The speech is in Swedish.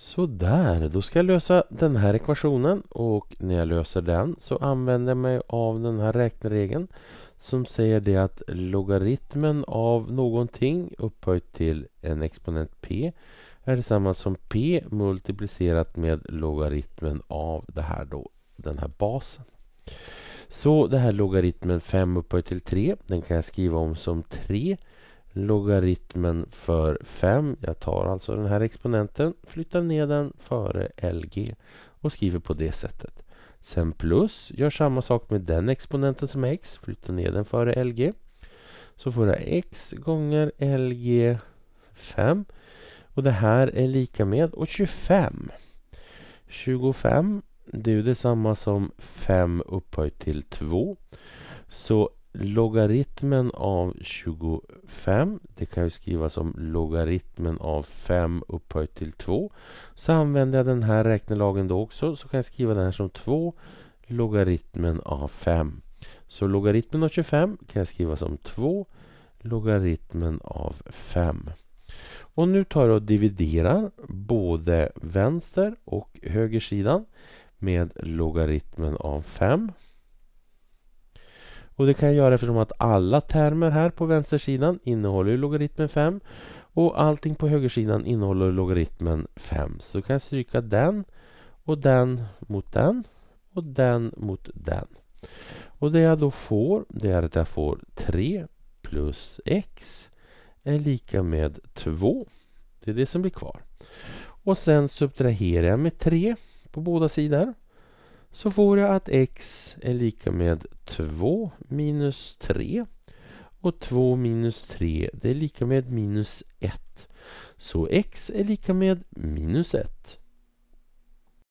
Sådär, då ska jag lösa den här ekvationen och när jag löser den så använder jag mig av den här räkneregeln som säger det att logaritmen av någonting upphöjt till en exponent p är detsamma som p multiplicerat med logaritmen av det här då, den här basen. Så det här logaritmen 5 upphöjt till 3, den kan jag skriva om som 3 logaritmen för 5. Jag tar alltså den här exponenten, flyttar ner den före LG och skriver på det sättet. Sen plus, gör samma sak med den exponenten som x, flyttar ner den före LG. Så får jag x gånger LG 5. Och det här är lika med och 25. 25, det är ju detsamma som 5 upphöjt till 2. Så logaritmen av 25, det kan ju skrivas som logaritmen av 5 upphöjt till 2. Så använder jag den här räknelagen då också, så kan jag skriva den här som 2 logaritmen av 5. Så logaritmen av 25 kan jag skriva som 2 logaritmen av 5. Och nu tar jag och dividerar både vänster och höger högersidan med logaritmen av 5. Och det kan jag göra eftersom att alla termer här på vänstersidan innehåller logaritmen 5 och allting på högersidan innehåller logaritmen 5. Så du kan stryka den och den mot den och den mot den. Och det jag då får, det är att jag får 3 plus x är lika med 2. Det är det som blir kvar. Och sen subtraherar jag med 3 på båda sidor. Så får jag att x är lika med 2 minus 3. Och 2 minus 3 det är lika med minus 1. Så x är lika med minus 1.